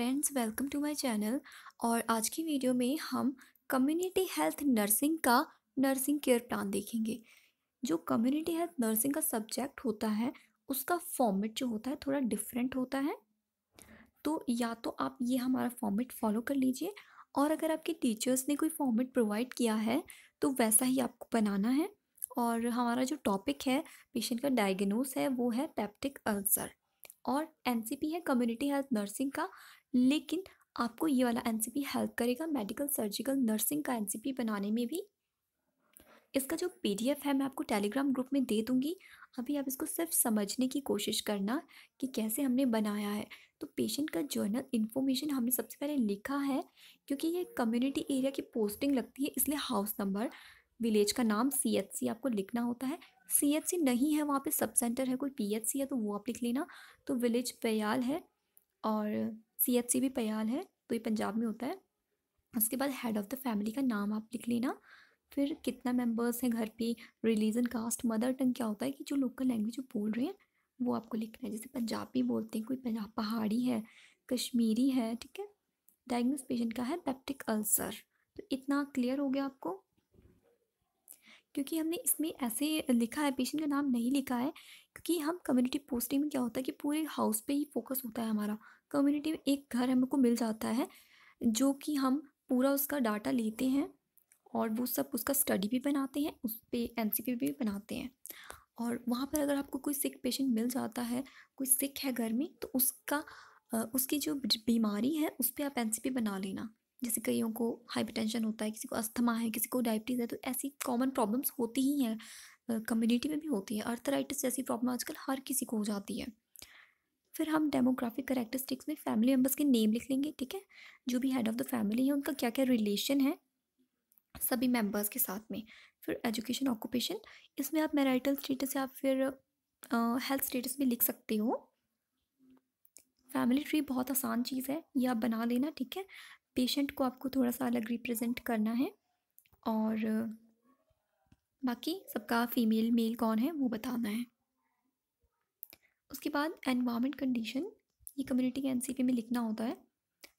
Friends welcome to my channel और आज की वीडियो में हम कम्युनिटी हेल्थ नर्सिंग का नर्सिंग केयर प्लान देखेंगे जो कम्युनिटी हेल्थ नर्सिंग का सब्जेक्ट होता है उसका फॉर्मेट जो होता है थोड़ा डिफरेंट होता है तो या तो आप ये हमारा फॉर्मेट फॉलो कर लीजिए और अगर आपके टीचर्स ने कोई फॉर्मेट प्रोवाइड किया है तो वैसा ही आपको बनाना है और हमारा जो टॉपिक है पेशेंट का डायग्नोस है वो है पैप्टिक अल्सर और एन है कम्युनिटी हेल्थ नर्सिंग का लेकिन आपको ये वाला एनसीपी हेल्प करेगा मेडिकल सर्जिकल नर्सिंग का एनसीपी बनाने में भी इसका जो पीडीएफ है मैं आपको टेलीग्राम ग्रुप में दे दूँगी अभी आप इसको सिर्फ समझने की कोशिश करना कि कैसे हमने बनाया है तो पेशेंट का जर्नल इन्फॉर्मेशन हमने सबसे पहले लिखा है क्योंकि ये कम्युनिटी एरिया की पोस्टिंग लगती है इसलिए हाउस नंबर विलेज का नाम सी एच सी आपको लिखना होता है सी एच सी नहीं है वहाँ पे सब सेंटर है कोई पी एच सी है तो वो आप लिख लेना तो विलेज पयाल है और सी एच सी भी पयाल है तो ये पंजाब में होता है उसके बाद हेड ऑफ़ द फैमिली का नाम आप लिख लेना फिर कितना मेंबर्स हैं घर पे रिलीजन कास्ट मदर टंग क्या होता है कि जो लोकल लैंग्वेज वो बोल रहे हैं वो आपको लिखना है जैसे पंजाबी बोलते हैं कोई पंजाब पहाड़ी है कश्मीरी है ठीक है डायग्नोस पेशेंट का है पेप्टिक अल्सर तो इतना क्लियर हो गया आपको क्योंकि हमने इसमें ऐसे लिखा है पेशेंट का नाम नहीं लिखा है क्योंकि हम कम्युनिटी पोस्टिंग में क्या होता है कि पूरे हाउस पे ही फोकस होता है हमारा कम्युनिटी में एक घर हमको मिल जाता है जो कि हम पूरा उसका डाटा लेते हैं और वो सब उसका स्टडी भी बनाते हैं उस पर एन भी बनाते हैं और वहाँ पर अगर आपको कोई सिक पेशेंट मिल जाता है कोई सिक है घर में तो उसका उसकी जो बीमारी है उस पर आप एन बना लेना जैसे कईयों को हाइपरटेंशन होता है किसी को अस्थमा है किसी को डायबिटीज़ है तो ऐसी कॉमन प्रॉब्लम्स होती ही हैं कम्युनिटी में भी होती है अर्थराइटिस जैसी प्रॉब्लम आजकल हर किसी को हो जाती है फिर हम डेमोग्राफिक करेक्टरिस्टिक्स में फैमिली मेम्बर्स के नेम लिख लेंगे ठीक है जो भी हेड ऑफ़ द फैमिली है उनका क्या क्या रिलेशन है सभी मेंबर्स के साथ में फिर एजुकेशन ऑक्यूपेशन इसमें आप मैरिटल स्टेटस या फिर हेल्थ स्टेटस भी लिख सकते हो फैमिली ट्री बहुत आसान चीज़ है ये आप बना लेना ठीक है पेशेंट को आपको थोड़ा सा अलग रिप्रेजेंट करना है और बाकी सबका फीमेल मेल कौन है वो बताना है उसके बाद एनवामेंट कंडीशन ये कम्युनिटी के एन में लिखना होता है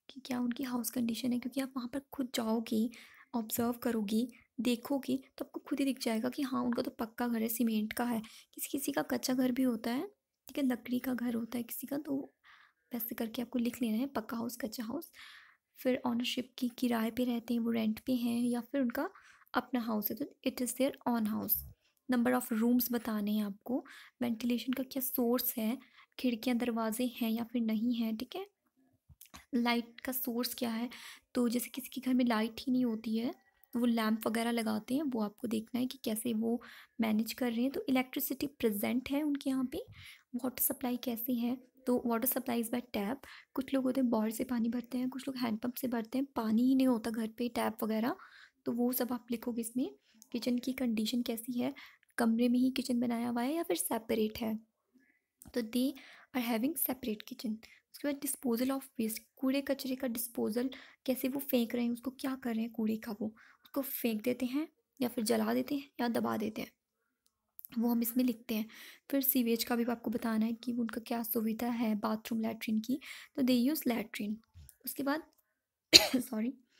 कि क्या उनकी हाउस कंडीशन है क्योंकि आप वहाँ पर खुद जाओगी ऑब्ज़र्व करोगी देखोगी तो आपको खुद ही दिख जाएगा कि हाँ उनका तो पक्का घर है सीमेंट का है किसी किसी का कच्चा घर भी होता है ठीक है लकड़ी का घर होता है किसी का तो वैसे करके आपको लिख लेना है पक्का हाउस कच्चा हाउस फिर ऑनरशिप की किराए पे रहते हैं वो रेंट पे हैं या फिर उनका अपना हाउस है तो it is their own house number of rooms बताने हैं आपको वेंटिलेशन का क्या सोर्स है खिड़कियाँ दरवाजे हैं या फिर नहीं है ठीक है लाइट का सोर्स क्या है तो जैसे किसी के घर में लाइट ही नहीं होती है वो लैम्प वगैरह लगाते हैं वो आपको देखना है कि कैसे वो मैनेज कर रहे हैं तो इलेक्ट्रिसिटी प्रेजेंट है उनके यहाँ पे वाटर सप्लाई कैसे है तो water supply is by tap कुछ लोग होते हैं बॉल से पानी भरते हैं कुछ लोग हैंडपम्प से भरते हैं पानी ही नहीं होता घर पे टैप वगैरह तो वो सब आप लिखोगे इसमें किचन की कंडीशन कैसी है कमरे में ही किचन बनाया हुआ है या फिर सेपरेट है तो they are having separate kitchen उसके बाद डिस्पोजल ऑफ वेस्ट कूड़े कचरे का डिस्पोजल कैसे वो फेंक रहे हैं उसको क्या कर रहे हैं कूड़े का वो उसको फेंक देते हैं या फिर जला देते हैं या दबा देते हैं वो हम इसमें लिखते हैं फिर सीवेज का भी आपको बताना है कि उनका क्या सुविधा है बाथरूम लेटरिन की तो दे यूज़ लेटरिन उसके बाद sorry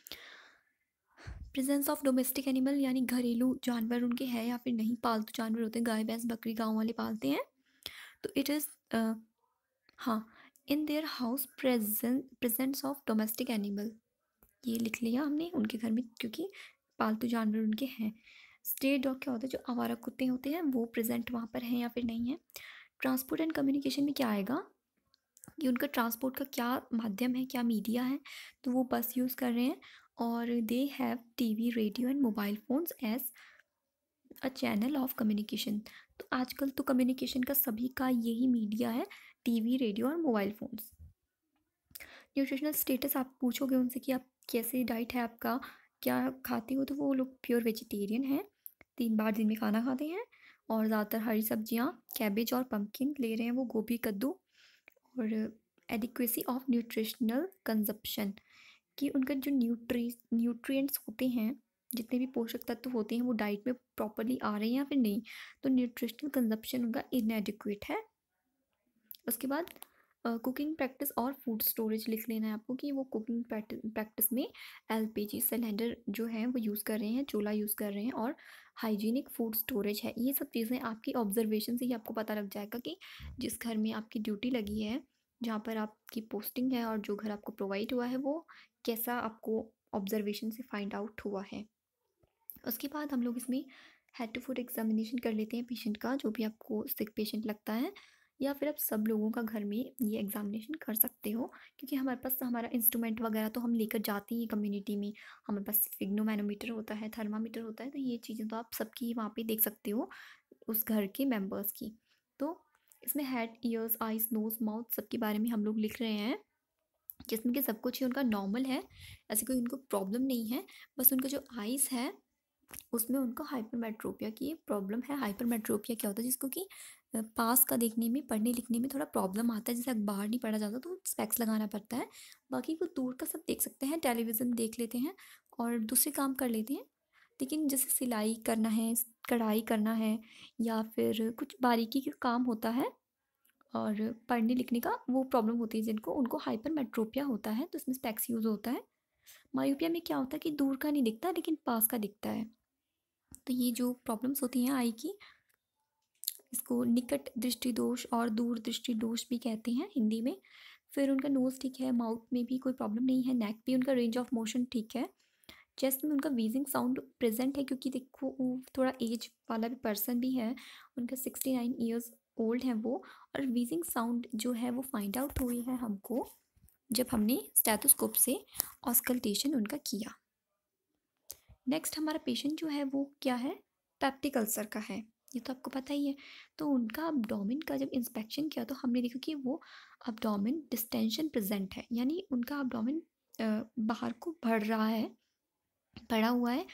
presence of domestic animal यानी घरेलू जानवर उनके हैं या फिर नहीं पालतू जानवर होते हैं गाय भैंस बकरी गाँव वाले पालते हैं तो इट इज़ हाँ in their house present presence of domestic animal ये लिख लिया हमने उनके घर में क्योंकि पालतू जानवर उनके हैं स्टेट डॉग क्या होता है जो आवारा कुत्ते होते हैं वो प्रेजेंट वहाँ पर हैं या फिर नहीं है ट्रांसपोर्ट एंड कम्युनिकेशन में क्या आएगा कि उनका ट्रांसपोर्ट का क्या माध्यम है क्या मीडिया है तो वो बस यूज़ कर रहे हैं they have TV radio and mobile phones as a channel of communication तो आजकल तो कम्युनिकेशन का सभी का यही मीडिया है टी वी रेडियो और मोबाइल फ़ोन्स न्यूट्रिशनल स्टेटस आप पूछोगे उनसे कि आप कैसे डाइट है आपका क्या खाते हो तो वो लोग प्योर वेजिटेरियन हैं तीन बार दिन में खाना खाते हैं और ज़्यादातर हरी सब्जियाँ कैबेज और पम्पकिन ले रहे हैं वो गोभी कद्दू और एडिक्वेसी ऑफ न्यूट्रिशनल कंजप्शन कि उनका जो न्यूट्री न्यूट्रिएंट्स होते हैं जितने भी पोषक तत्व होते हैं वो डाइट में प्रॉपरली आ रहे हैं या फिर नहीं तो न्यूट्रिशनल कंजप्शन उनका इनएडिकुएट है उसके बाद कुकिंग प्रैक्टिस और फूड स्टोरेज लिख लेना है आपको कि वो कुकिंग प्रैक्टिस में एल पी जी सिलेंडर जो है वो यूज़ कर रहे हैं चूल्हा यूज़ कर रहे हैं और हाइजीनिक फूड स्टोरेज है ये सब चीज़ें आपकी ऑब्जर्वेशन से ही आपको पता लग जाएगा कि जिस घर में आपकी ड्यूटी लगी है जहाँ पर आपकी पोस्टिंग है और जो घर आपको प्रोवाइड हुआ है वो कैसा आपको ऑब्जर्वेशन से फाइंड आउट हुआ है उसके बाद हम लोग इसमें हेड टू फुट एग्जामिनेशन कर लेते हैं पेशेंट का जो भी आपको सिक पेशेंट लगता है या फिर आप सब लोगों का घर में ये एग्ज़ामिनेशन कर सकते हो क्योंकि हमारे पास हमारा इंस्ट्रूमेंट वगैरह तो हम लेकर जाते हैं कम्युनिटी में हमारे पास फिग्नोमैनोमीटर होता है थर्मामीटर होता है तो ये चीज़ें तो आप सबकी वहाँ पे देख सकते हो उस घर के मेंबर्स की तो इसमें head ears eyes nose mouth सबके बारे में हम लोग लिख रहे हैं जिसमें कि सब कुछ ही उनका नॉर्मल है ऐसे कोई उनको प्रॉब्लम नहीं है बस उनका जो आइज़ है उसमें उनको हाइपरमेट्रोपिया की प्रॉब्लम है हाइपरमेट्रोपिया क्या होता है जिसको कि पास का देखने में पढ़ने लिखने में थोड़ा प्रॉब्लम आता है जैसे अखबार नहीं पढ़ा जाता तो स्पेक्स लगाना पड़ता है बाकी वो दूर का सब देख सकते हैं टेलीविज़न देख लेते हैं और दूसरे काम कर लेते हैं लेकिन जैसे सिलाई करना है कढ़ाई करना है या फिर कुछ बारीकी का काम होता है और पढ़ने लिखने का वो प्रॉब्लम होती है जिनको उनको हाइपर मेट्रोपिया होता है तो इसमें स्पैक्स यूज़ होता है मायोपिया में क्या होता है कि दूर का नहीं दिखता लेकिन पास का दिखता है तो ये जो प्रॉब्लम्स होती हैं आई की इसको निकट दृष्टि दोष और दूर दृष्टि दोष भी कहते हैं हिंदी में फिर उनका नोज़ ठीक है माउथ में भी कोई प्रॉब्लम नहीं है नेक भी उनका रेंज ऑफ मोशन ठीक है चेस्ट में उनका वीजिंग साउंड प्रेजेंट है क्योंकि देखो थोड़ा एज वाला भी पर्सन भी है उनका सिक्सटी नाइन ईयर्स ओल्ड है वो और वीजिंग साउंड जो है वो फाइंड आउट हुई है हमको जब हमने स्टैथोस्कोप से ऑस्कल्टेशन उनका किया नेक्स्ट हमारा पेशेंट जो है वो क्या है पैप्टिक अल्सर का है ये तो आपको पता ही है तो उनका अबडोमिन का जब इंस्पेक्शन किया तो हमने देखा कि वो अबडोमिन डिस्टेंशन प्रेजेंट है यानी उनका अबडोमिन बाहर को बढ़ रहा है पड़ा हुआ है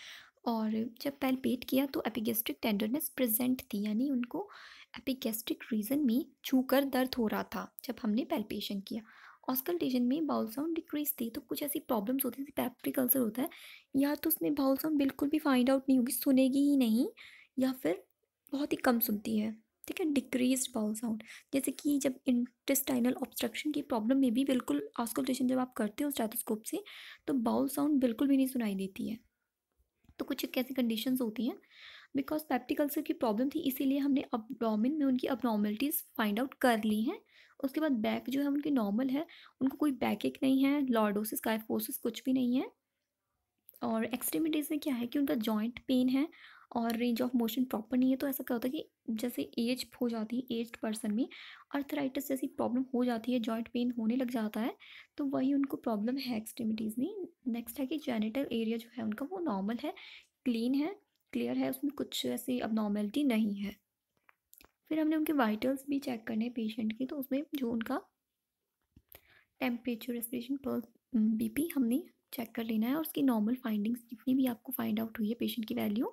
और जब पैल्पेट किया तो एपिगेस्ट्रिक टेंडरनेस प्रेजेंट थी यानी उनको एपिगेस्ट्रिक रीजन में छूकर दर्द हो रहा था जब हमने पैल्पेशन किया ऑस्कल्टेशन में बाउल साउंड डिक्रीज थी तो कुछ ऐसी प्रॉब्लम्स होती थी पैप्टिक अल्सर होता है या तो उसमें बाउल साउंड बिल्कुल भी फाइंड आउट नहीं होगी सुनेगी ही नहीं या फिर बहुत ही कम सुनती है ठीक है डिक्रीज बाउल साउंड जैसे कि जब इंटेस्टाइनल ऑब्स्ट्रक्शन की प्रॉब्लम में भी बिल्कुल आस्कोल्टेशन तो जब आप करते हो स्टैथोस्कोप से तो बाउल साउंड बिल्कुल भी नहीं सुनाई देती है तो कुछ कैसी कंडीशन होती हैं बिकॉज पैप्टिकल्सर की प्रॉब्लम थी इसीलिए हमने अबडोमिन में उनकी अबनॉर्मेलिटीज़ फाइंड आउट कर ली हैं उसके बाद बैक जो है उनकी नॉर्मल है उनको कोई बैक एक नहीं है लॉर्डोसिस काइफोसिस कुछ भी नहीं है और एक्सट्रीमिटीज़ में क्या है कि उनका जॉइंट पेन है और रेंज ऑफ मोशन प्रॉपर नहीं है तो ऐसा क्या होता है कि जैसे एज हो जाती है एज पर्सन में अर्थराइटिस जैसी प्रॉब्लम हो जाती है जॉइंट पेन होने लग जाता है तो वही उनको प्रॉब्लम है एक्सट्रीमिटीज़ में नेक्स्ट है कि जेनेटल एरिया जो है उनका वो नॉर्मल है क्लीन है क्लियर है उसमें कुछ ऐसी अब नहीं है फिर हमने उनके वाइटल्स भी चेक करने हैं पेशेंट की तो उसमें जो उनका टेम्परेचर रेस्परेशन पर बीपी हमने चेक कर लेना है और उसकी नॉर्मल फाइंडिंग्स जितनी भी आपको फाइंड आउट हुई है पेशेंट की वैल्यू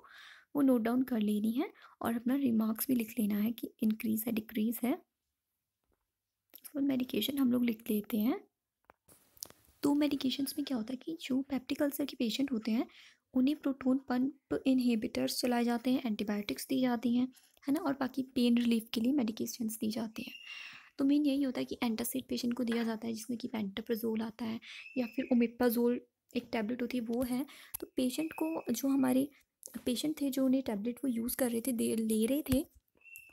वो नोट डाउन कर लेनी है और अपना रिमार्क्स भी लिख लेना है कि इंक्रीज़ है डिक्रीज़ है उसके बाद मेडिकेशन हम लोग लिख लेते हैं तो मेडिकेशंस में क्या होता है कि जो पेप्टिक अल्सर के पेशेंट होते हैं उन्हें प्रोटोन पंप इनहेबिटर्स चलाए जाते हैं एंटीबायोटिक्स दी जाती हैं है ना और बाकी पेन रिलीफ के लिए मेडिकेशंस दी जाती हैं तो मेन यही होता है कि एंटासिड पेशेंट को दिया जाता है जिसमें कि पेंटाप्रोजोल आता है या फिर ओमिप्राजोल एक टैबलेट होती है वो है तो पेशेंट को जो हमारे पेशेंट थे जो उन्हें टैबलेट वो यूज़ कर रहे थे दे ले रहे थे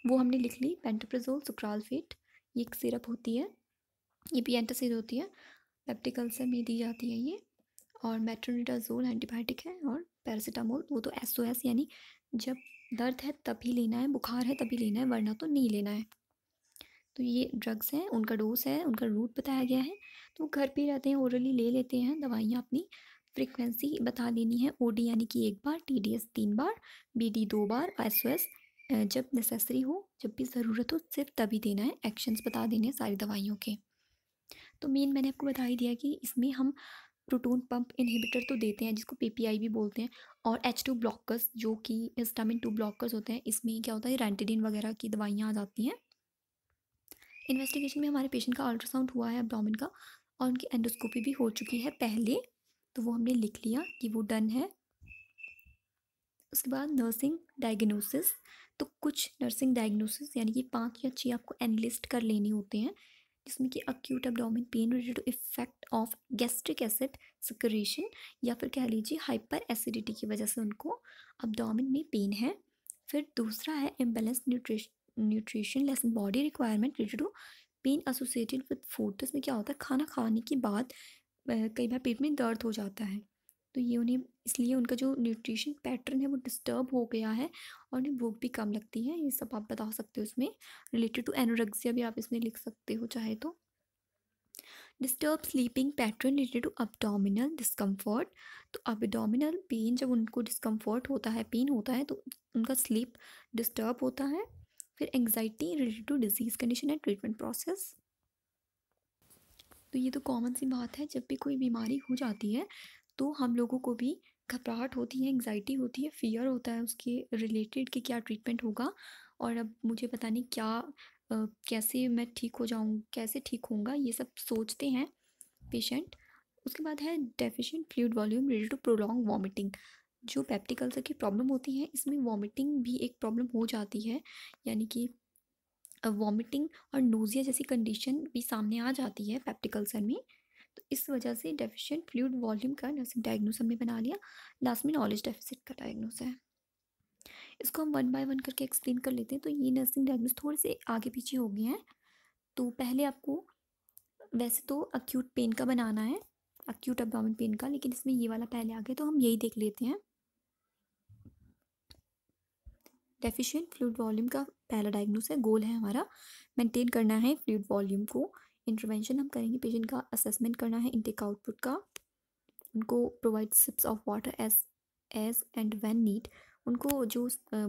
वो हमने लिख ली पेंटोप्रेजोल सुक्रालफेट ये एक सिरप होती है ये भी एंटासिड होती है पेप्टिक में दी जाती है ये और मेट्रोनिटाजोल एंटीबायोटिक है और पैरासीटामोल वो तो एस ओ एस यानी जब दर्द है तभी लेना है बुखार है तभी लेना है वरना तो नहीं लेना है तो ये ड्रग्स हैं उनका डोज है उनका रूट बताया गया है तो घर पे रहते हैं ओरली ले लेते हैं दवाइयाँ अपनी फ्रीक्वेंसी बता देनी है ओ डी यानी कि एक बार टी डी एस तीन बार बी डी दो बार एस ओ एस जब नेसेसरी हो जब भी ज़रूरत हो सिर्फ तभी देना है एक्शंस बता देने हैं सारी दवाइयों के तो मेन मैंने आपको बता ही दिया कि इसमें हम प्रोटोन पंप इनहिबिटर तो देते हैं जिसको पीपीआई भी बोलते हैं और एच टू ब्लॉकर्स जो कि स्टामिन टू ब्लॉकर्स होते हैं इसमें क्या होता है रेंटेडिन वगैरह की दवाइयाँ आ जाती हैं इन्वेस्टिगेशन में हमारे पेशेंट का अल्ट्रासाउंड हुआ है एब्डोमिन का और उनकी एंडोस्कोपी भी हो चुकी है पहले तो वो हमने लिख लिया कि वो डन है उसके बाद नर्सिंग डायग्नोसिस तो कुछ नर्सिंग डायग्नोसिस यानी कि पाँच या छः आपको एनलिस्ट कर लेने होते हैं जिसमें कि acute abdomen pain related to effect of gastric acid secretion या फिर कह लीजिए हाइपर एसिडिटी की वजह से उनको अबडोमिन में पेन है फिर दूसरा है imbalance nutrition nutrition less than body requirement related to pain associated with food तो इसमें क्या होता है खाना खाने के बाद कई बार पेट में दर्द हो जाता है तो ये उन्हें इसलिए उनका जो न्यूट्रिशन पैटर्न है वो डिस्टर्ब हो गया है और उन्हें भूख भी कम लगती है ये सब आप बता सकते हो उसमें रिलेटेड टू एनोरेक्सिया भी आप इसमें लिख सकते हो चाहे तो disturb sleeping pattern related to abdominal discomfort तो अबडोमिनल पेन जब उनको डिस्कम्फर्ट होता है पेन होता है तो उनका स्लीप डिस्टर्ब होता है फिर anxiety related to disease condition and treatment process तो ये तो कॉमन सी बात है जब भी कोई बीमारी हो जाती है तो हम लोगों को भी घबराहट होती है एंग्जाइटी होती है फियर होता है उसके रिलेटेड कि क्या ट्रीटमेंट होगा और अब मुझे पता नहीं क्या आ, कैसे मैं ठीक हो जाऊँ कैसे ठीक होऊंगा ये सब सोचते हैं पेशेंट उसके बाद है deficient fluid volume related to prolong vomiting जो पैप्टिकल्सर की प्रॉब्लम होती है इसमें वॉमिटिंग भी एक प्रॉब्लम हो जाती है यानी कि वॉमिटिंग और नोजिया जैसी कंडीशन भी सामने आ जाती है पेप्टिक अल्सर में तो इस वजह से डेफिशिएंट फ्लूड वॉल्यूम का नर्सिंग डायग्नोस हमने बना लिया लास्ट में नॉलेज डेफिसिट का डायग्नोस है इसको हम वन बाय वन करके एक्सप्लेन कर लेते हैं तो ये नर्सिंग डायग्नोस थोड़े से आगे पीछे हो गए हैं तो पहले आपको वैसे तो अक्यूट पेन का बनाना है अक्यूट अब्डामिन पेन का लेकिन इसमें ये वाला पहले आ गया तो हम यही देख लेते हैं डेफिशिएंट फ्लूड वॉल्यूम का पहला डायग्नोस है गोल है हमारा मेंटेन करना है फ्लूड वॉल्यूम को इंटरवेंशन हम करेंगे पेशेंट का असेसमेंट करना है इनटेक आउटपुट का उनको provide sips of water as as and when need उनको जो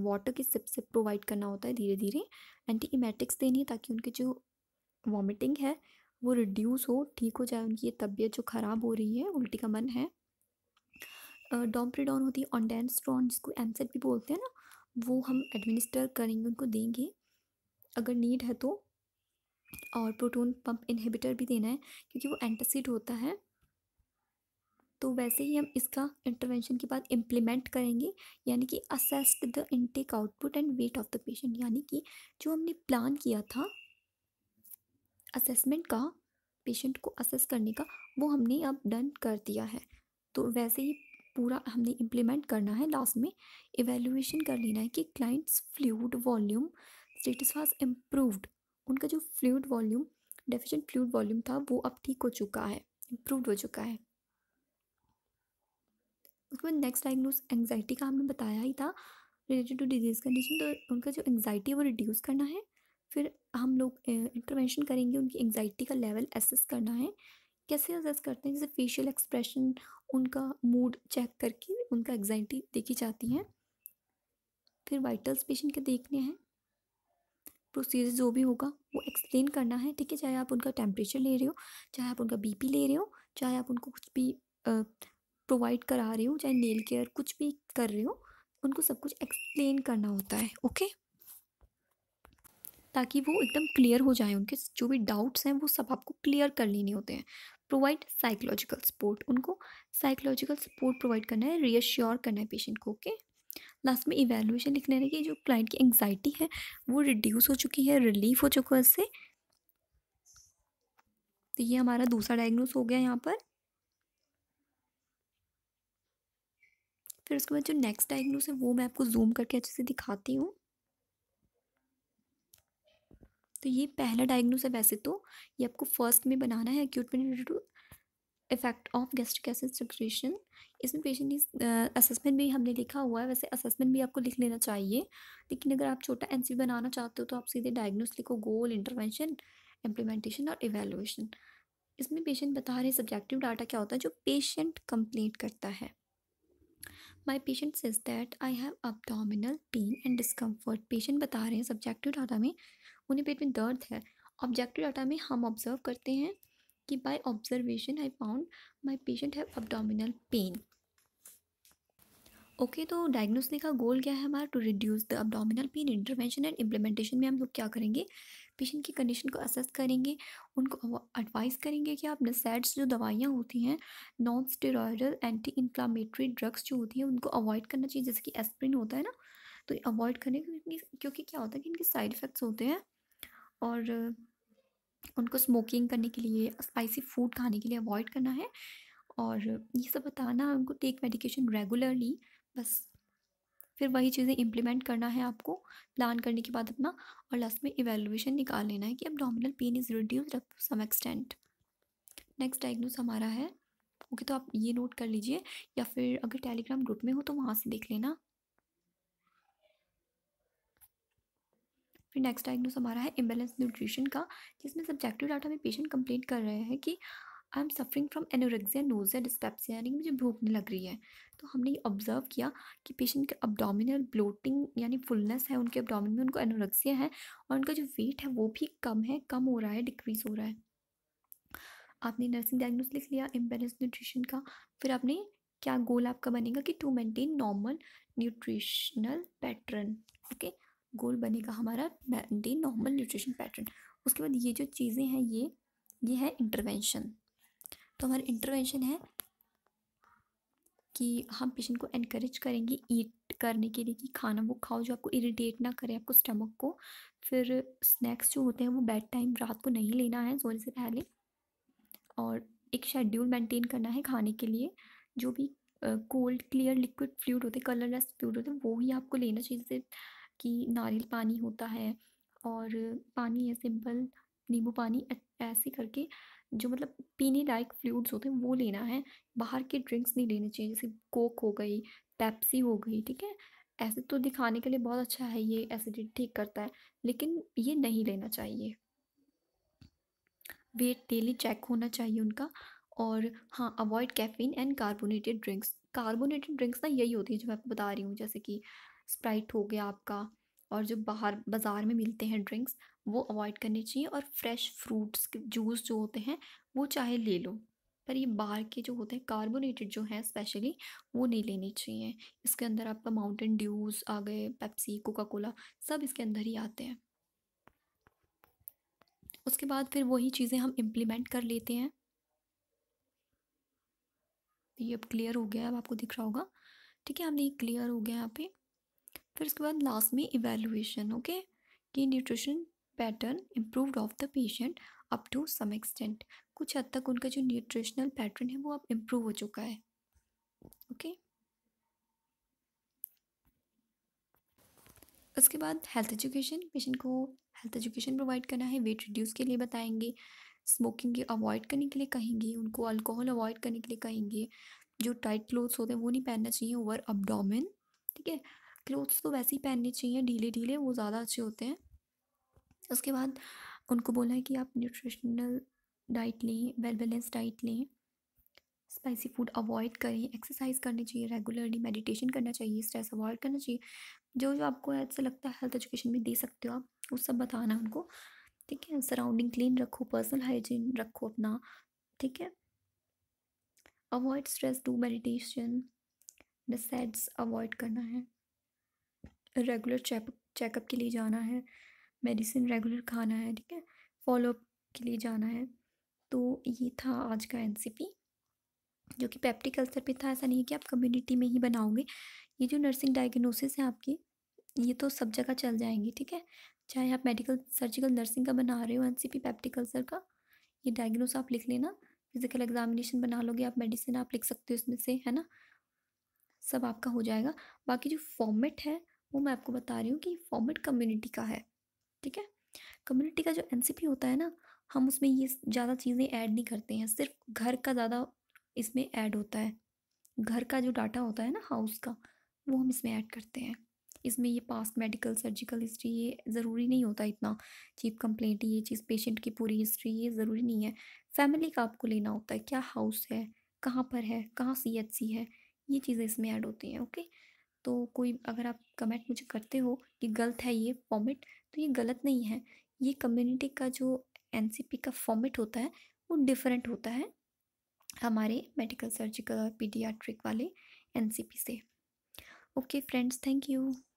वाटर की सिप से प्रोवाइड करना होता है धीरे धीरे एंटी इमेटिक्स देनी है ताकि उनकी जो वॉमिटिंग है वो रिड्यूस हो ठीक हो जाए उनकी तबीयत जो ख़राब हो रही है उल्टी का मन है डॉम्प्रीडॉन होती है ऑनडेंस्ट्रॉन जिसको एमसेट भी बोलते हैं ना वो हम एडमिनिस्टर करेंगे उनको देंगे अगर नीड है तो और प्रोटोन पंप इनहिबिटर भी देना है क्योंकि वो एंटासिड होता है तो वैसे ही हम इसका इंटरवेंशन के बाद इम्प्लीमेंट करेंगे यानी कि assessed the intake output and weight of the patient यानी कि जो हमने प्लान किया था असेसमेंट का पेशेंट को असेस करने का वो हमने अब डन कर दिया है तो वैसे ही पूरा हमने इम्प्लीमेंट करना है लास्ट में इवेल्यूएशन कर लेना है कि client's fluid volume status was improved उनका जो fluid volume deficient fluid volume था वो अब ठीक हो चुका है इम्प्रूव हो चुका है उसके बाद नेक्स्ट डायग्नोज एंगजाइटी का हमने बताया ही था रिलेटेड टू डिजीज़ कंडीशन तो उनका जो एंगजाइटी है वो रिड्यूस करना है फिर हम लोग इंटरवेंशन करेंगे उनकी एंगजाइटी का लेवल एसेस करना है कैसे असेस करते हैं जैसे फेशियल एक्सप्रेशन उनका मूड चेक करके उनका एग्जाइटी देखी जाती है फिर वाइटल्स पेशेंट के देखने हैं प्रोसीजर जो भी होगा वो एक्सप्लेन करना है ठीक है चाहे आप उनका टेम्परेचर ले रहे हो चाहे आप उनका बीपी ले रहे हो चाहे आप उनको कुछ भी प्रोवाइड करा रहे हो चाहे नेल केयर कुछ भी कर रहे हो उनको सब कुछ एक्सप्लेन करना होता है ओके ताकि वो एकदम क्लियर हो जाए उनके जो भी डाउट्स हैं वो सब आपको क्लियर कर लेने होते हैं प्रोवाइड साइकोलॉजिकल सपोर्ट उनको साइकोलॉजिकल सपोर्ट प्रोवाइड करना है रीअश्योर करना है पेशेंट को ओके लास्ट में इवेलुएशन लिखना है कि जो क्लाइंट की एंग्जाइटी है वो रिड्यूस हो चुकी है रिलीफ हो चुका है इससे तो ये हमारा दूसरा डायग्नोस हो गया यहाँ पर फिर उसके बाद जो नेक्स्ट डायग्नोस है वो मैं आपको जूम करके अच्छे से दिखाती हूँ तो ये पहला डायग्नोस है वैसे तो ये आपको फर्स्ट में बनाना है एक्यूट में to effect of gastric acid secretion इसमें पेशेंट इस असेसमेंट भी हमने लिखा हुआ है वैसे असेसमेंट भी आपको लिख लेना चाहिए लेकिन अगर आप छोटा एन बनाना चाहते हो तो आप सीधे डायग्नोस लिखो गोल इंटरवेंशन इम्प्लीमेंटेशन और इवेलुएशन इसमें पेशेंट बता रहे सब्जेक्टिव डाटा क्या होता है जो पेशेंट कंप्लीट करता है my patient says that I have abdominal pain and discomfort patient बता रहे हैं सब्जेक्टिव डाटा में उन्हें पेट में दर्द है ऑब्जेक्टिव डाटा में हम ऑब्जर्व करते हैं कि by observation I found my patient have abdominal pain okay तो डायग्नोस्टिक का गोल क्या है हमारा to reduce the abdominal pain intervention and implementation में हम लोग क्या करेंगे पेशेंट की कंडीशन को असेस करेंगे उनको एडवाइस करेंगे कि आप नसेड्स जो दवाइयाँ होती हैं non steroidal anti inflammatory drugs जो होती हैं उनको अवॉइड करना चाहिए जैसे कि एस्प्रिन होता है ना तो अवॉइड करने क्योंकि क्या होता है कि इनके साइड इफ़ेक्ट्स होते हैं और उनको स्मोकिंग करने के लिए स्पाइसी फूड खाने के लिए अवॉइड करना है और ये सब बताना है उनको टेक मेडिकेशन रेगुलरली बस फिर वही चीज़ें इम्प्लीमेंट करना है आपको प्लान करने के बाद अपना और लास्ट में इवेलुएशन निकाल लेना है कि abdominal pain is reduce up some extent next diagnose हमारा है ओके okay, तो आप ये नोट कर लीजिए या फिर अगर टेलीग्राम ग्रुप में हो तो वहाँ से देख लेना फिर नेक्स्ट डायग्नोस हमारा है इम्बेलेंस न्यूट्रिशन का जिसमें सब्जेक्टिव डाटा में पेशेंट कंप्लेंट कर रहे हैं कि I am suffering from anorexia nausea dyspepsia यानी कि मुझे भूख नहीं लग रही है तो हमने ये ऑब्जर्व किया कि पेशेंट का अब्डोमिनल ब्लोटिंग यानी फुलनेस है उनके अब्डोमिन में उनको एनोरेक्सिया है और उनका जो वेट है वो भी कम है कम हो रहा है डिक्रीज हो रहा है आपने नर्सिंग डायग्नोस लिख लिया इम्बेलेंस न्यूट्रिशन का फिर आपने क्या गोल आपका बनेगा कि to maintain normal nutritional pattern okay goal बनेगा हमारा डे नॉर्मल न्यूट्रिशन पैटर्न उसके बाद ये जो चीज़ें हैं ये ये है इंटरवेंशन तो हमारा इंटरवेंशन है कि हम पेशेंट को इनक्रेज करेंगे ईट करने के लिए कि खाना वो खाओ जो आपको इरिटेट ना करे आपको स्टमक को फिर स्नैक्स जो होते हैं वो बेड टाइम रात को नहीं लेना है सोने से पहले और एक शेड्यूल मेंटेन करना है खाने के लिए जो भी कोल्ड क्लियर लिक्विड फ्लूड होते कलरलेस फ्लूड होते वो ही आपको लेना चाहिए कि नारियल पानी होता है और पानी है सिंपल नींबू पानी ऐसे करके जो मतलब पीने लायक फ्लूड्स होते हैं वो लेना है बाहर के ड्रिंक्स नहीं लेने चाहिए जैसे कोक हो गई पेप्सी हो गई ठीक है ऐसे तो दिखाने के लिए बहुत अच्छा है ये एसिडिटी ठीक करता है लेकिन ये नहीं लेना चाहिए वेट डेली चेक होना चाहिए उनका और हाँ avoid caffeine and carbonated drinks carbonated drinks ना यही होती है जो मैं आपको बता रही हूँ जैसे कि स्प्राइट हो गया आपका और जो बाहर बाज़ार में मिलते हैं ड्रिंक्स वो अवॉइड करने चाहिए और फ्रेश फ्रूट्स के जूस जो होते हैं वो चाहे ले लो पर ये बाहर के जो होते हैं कार्बोनेटेड जो हैं स्पेशली वो नहीं लेने चाहिए इसके अंदर आपका माउंटेन ड्यूज आ गए पेप्सी कोका कोला सब इसके अंदर ही आते हैं उसके बाद फिर वही चीज़ें हम इम्प्लीमेंट कर लेते हैं ये अब क्लियर हो गया है अब आपको दिख रहा होगा ठीक है हमने ये क्लियर हो गया यहाँ पे फिर उसके बाद लास्ट में इवेलुएशन ओके कि nutrition pattern improve of the patient up to some extent कुछ हद तक उनका जो न्यूट्रिशनल पैटर्न है वो अब इम्प्रूव हो चुका है ओके okay? उसके बाद हेल्थ एजुकेशन पेशेंट को हेल्थ एजुकेशन प्रोवाइड करना है वेट रिड्यूस के लिए बताएंगे स्मोकिंग के अवॉइड करने के लिए कहेंगे उनको अल्कोहल अवॉइड करने के लिए कहेंगे जो टाइट क्लोथ्स होते हैं वो नहीं पहनना चाहिए ओवर अबडोमिन ठीक है क्लोथ्स तो वैसे ही पहनने चाहिए ढीले ढीले वो ज़्यादा अच्छे होते हैं उसके बाद उनको बोला है कि आप न्यूट्रिशनल डाइट लें वेल बैलेंस डाइट लें स्पाइसी फूड अवॉइड करें एक्सरसाइज करनी चाहिए रेगुलरली मेडिटेशन करना चाहिए स्ट्रेस अवॉइड करना चाहिए जो जो आपको ऐसा लगता है हेल्थ एजुकेशन में दे सकते हो आप वो सब बताना उनको ठीक है सराउंडिंग क्लीन रखो पर्सनल हाइजीन रखो अपना ठीक है अवॉइड स्ट्रेस डू मेडिटेशन डिसैड्स अवॉइड करना है रेगुलर चेक चेकअप के लिए जाना है मेडिसिन रेगुलर खाना है ठीक है फॉलोअप के लिए जाना है तो ये था आज का एन जो कि पैप्टिक अल्सर पे था ऐसा नहीं है कि आप कम्युनिटी में ही बनाओगे ये जो नर्सिंग डायग्नोसिस है आपकी ये तो सब जगह चल जाएंगी ठीक है चाहे आप मेडिकल सर्जिकल नर्सिंग का बना रहे हो एन सी पैप्टिक अल्सर का ये डायग्नोस आप लिख लेना फिजिकल एग्जामिनेशन बना लोगे आप मेडिसिन आप लिख सकते हो इसमें से है ना सब आपका हो जाएगा बाकी जो फॉर्मेट है वो मैं आपको बता रही हूँ कि फॉर्मेट कम्युनिटी का है ठीक है कम्युनिटी का जो एन होता है ना हम उसमें ये ज़्यादा चीज़ें ऐड नहीं करते हैं सिर्फ घर का ज़्यादा इसमें ऐड होता है घर का जो डाटा होता है ना हाउस का वो हम इसमें ऐड करते हैं इसमें ये पास्ट मेडिकल सर्जिकल हिस्ट्री ये ज़रूरी नहीं होता इतना चीफ कंप्लेंट ये चीज़ पेशेंट की पूरी हिस्ट्री ये ज़रूरी नहीं है फैमिली का आपको लेना होता है क्या हाउस है कहाँ पर है कहाँ सी एच सी है ये चीज़ें इसमें ऐड होती हैं ओके तो कोई अगर आप कमेंट मुझे करते हो कि गलत है ये फॉर्मेट तो ये गलत नहीं है ये कम्युनिटी का जो एन का फॉर्मेट होता है वो डिफरेंट होता है हमारे मेडिकल सर्जिकल और पीडियाट्रिक वाले एन से ओके फ्रेंड्स थैंक यू